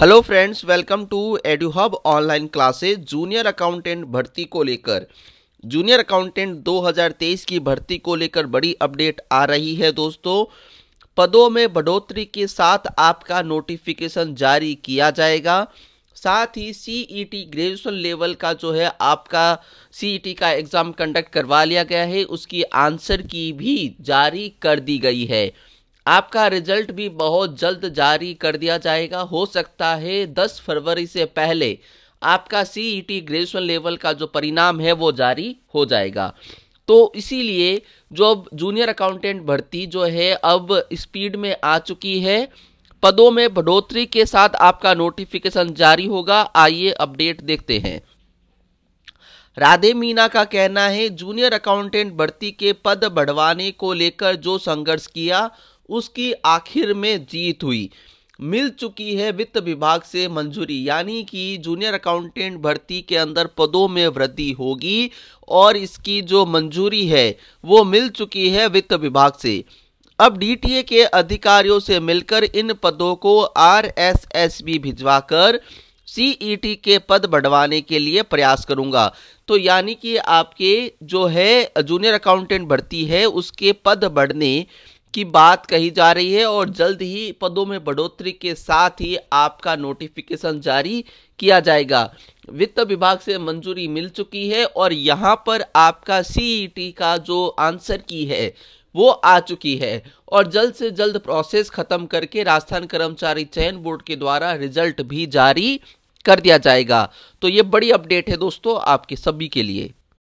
hello friends welcome to EduHub online classes junior accountant भर्ती को लेकर जूनियर अकाउंटेंट 2023 की भर्ती को लेकर बड़ी अपडेट आ रही है दोस्तों पदों में बढ़ोतरी के साथ आपका नोटिफिकेशन जारी किया जाएगा साथ ही सीईटी ग्रेजुएशन लेवल का जो है आपका सीईटी e का एग्ज़ाम कंडक्ट करवा लिया गया है उसकी आंसर की भी जारी कर दी गई है आपका रिजल्ट भी बहुत जल्द जारी कर दिया जाएगा हो सकता है 10 फरवरी से पहले आपका सीईटी e ग्रेजुएशन लेवल का जो परिणाम है वो जारी हो जाएगा तो इसीलिए जो अब जूनियर अकाउंटेंट भर्ती जो है अब स्पीड में आ चुकी है पदों में बढ़ोतरी के साथ आपका नोटिफिकेशन जारी होगा आइए अपडेट देखते हैं राधे मीना का कहना है जूनियर अकाउंटेंट भर्ती के पद बढ़वाने को लेकर जो संघर्ष किया उसकी आखिर में जीत हुई मिल चुकी है वित्त विभाग से मंजूरी यानी कि जूनियर अकाउंटेंट भर्ती के अंदर पदों में वृद्धि होगी और इसकी जो मंजूरी है वो मिल चुकी है वित्त विभाग से अब डीटीए के अधिकारियों से मिलकर इन पदों को आरएसएसबी भिजवाकर सीईटी e के पद बढ़वाने के लिए प्रयास करूंगा तो यानी कि आपके जो है जूनियर अकाउंटेंट भर्ती है उसके पद बढ़ने की बात कही जा रही है और जल्द ही पदों में बढ़ोतरी के साथ ही आपका नोटिफिकेशन जारी किया जाएगा वित्त विभाग से मंजूरी मिल चुकी है और यहाँ पर आपका सीईटी e का जो आंसर की है वो आ चुकी है और जल्द से जल्द प्रोसेस खत्म करके राजस्थान कर्मचारी चयन बोर्ड के द्वारा रिजल्ट भी जारी कर दिया जाएगा तो ये बड़ी अपडेट है दोस्तों आपके सभी के लिए